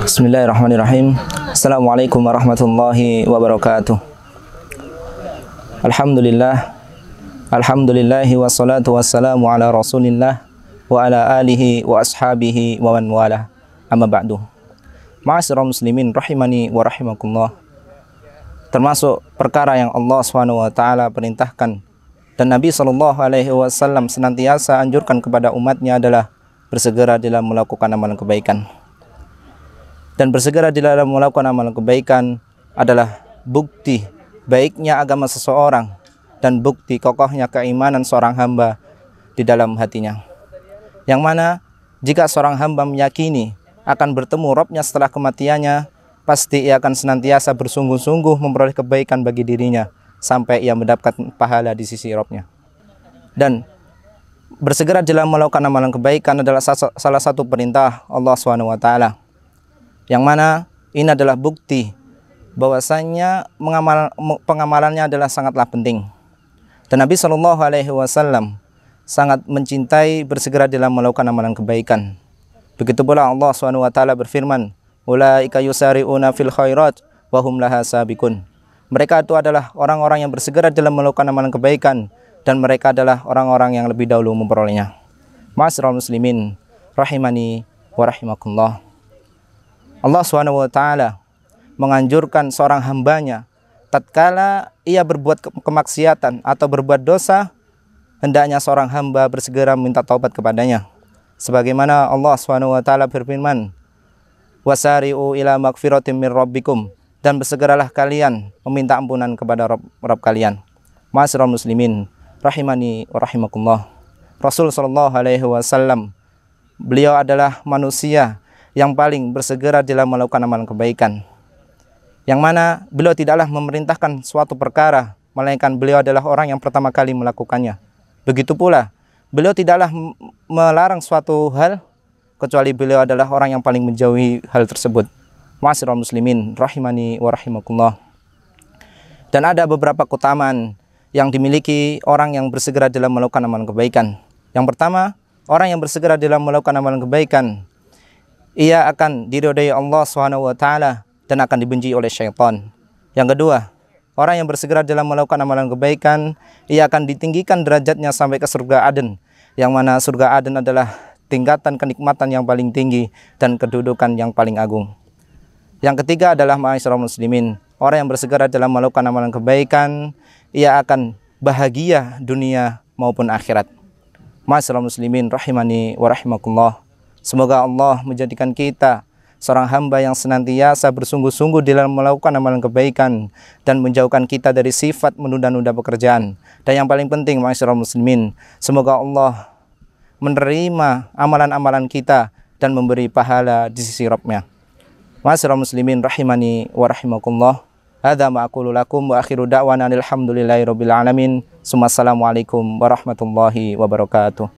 Bismillahirrahmanirrahim. Assalamualaikum warahmatullahi wabarakatuh. Alhamdulillah. Alhamdulillahi wassalatu wassalamu ala Rasulillah wa ala alihi wa ashabihi wa man wala. Amma ba'du. Ma'asirah muslimin rahimani wa rahimakumullah. Termasuk perkara yang Allah Swt perintahkan dan Nabi Shallallahu alaihi wasallam senantiasa anjurkan kepada umatnya adalah bersegera dalam melakukan amalan kebaikan dan bersegera di dalam melakukan amalan kebaikan adalah bukti baiknya agama seseorang dan bukti kokohnya keimanan seorang hamba di dalam hatinya. Yang mana jika seorang hamba meyakini akan bertemu Robnya setelah kematiannya, pasti ia akan senantiasa bersungguh-sungguh memperoleh kebaikan bagi dirinya sampai ia mendapatkan pahala di sisi Robnya. Dan bersegera dalam melakukan amalan kebaikan adalah salah satu perintah Allah Swt. Yang mana ini adalah bukti bahwasanya mengamal, pengamalannya adalah sangatlah penting. Dan Nabi Shallallahu Alaihi Wasallam sangat mencintai bersegera dalam melakukan amalan kebaikan. Begitu pula Allah Subhanahu Wa Taala berfirman, "Ulaika yusari'una fil khairat wa hum laha sabikun." Mereka itu adalah orang-orang yang bersegera dalam melakukan amalan kebaikan dan mereka adalah orang-orang yang lebih dahulu memperolehnya. Masrul muslimin rahimani wa rahimakumullah. Allah Swt menganjurkan seorang hambanya tatkala ia berbuat kemaksiatan atau berbuat dosa hendaknya seorang hamba bersegera minta taubat kepadanya sebagaimana Allah Swt berfirman wasari'u ila magfiratim min rabbikum dan bersegeralah kalian meminta ampunan kepada Rabb, Rab kalian Masyarul muslimin rahimani wa rahimakumullah Rasul sallallahu alaihi wasallam beliau adalah manusia yang paling bersegera dalam melakukan amalan kebaikan. Yang mana beliau tidaklah memerintahkan suatu perkara, melainkan beliau adalah orang yang pertama kali melakukannya. Begitu pula, beliau tidaklah melarang suatu hal, kecuali beliau adalah orang yang paling menjauhi hal tersebut. Masyarakat muslimin, rahimani wa rahimakumullah. Dan ada beberapa keutamaan yang dimiliki orang yang bersegera dalam melakukan amalan kebaikan. Yang pertama, orang yang bersegera dalam melakukan amalan kebaikan ia akan diridai Allah Subhanahu wa taala dan akan dibenci oleh syaitan. Yang kedua, orang yang bersegera dalam melakukan amalan kebaikan, ia akan ditinggikan derajatnya sampai ke surga Aden, yang mana surga Aden adalah tingkatan kenikmatan yang paling tinggi dan kedudukan yang paling agung. Yang ketiga adalah ma'asyar muslimin. Orang yang bersegera dalam melakukan amalan kebaikan, ia akan bahagia dunia maupun akhirat. Ma'asyar muslimin rahimani wa rahimakumullah. Semoga Allah menjadikan kita seorang hamba yang senantiasa bersungguh-sungguh dalam melakukan amalan kebaikan dan menjauhkan kita dari sifat menunda-nunda pekerjaan. Dan yang paling penting, masyarakat muslimin, semoga Allah menerima amalan-amalan kita dan memberi pahala di sisi Rabbnya. Masyarakat muslimin rahimani wa rahimakumullah. Hadza ma'akulu lakum wa akhiru da'wana alhamdulillahi rabbil alamin. Assalamualaikum warahmatullahi wabarakatuh.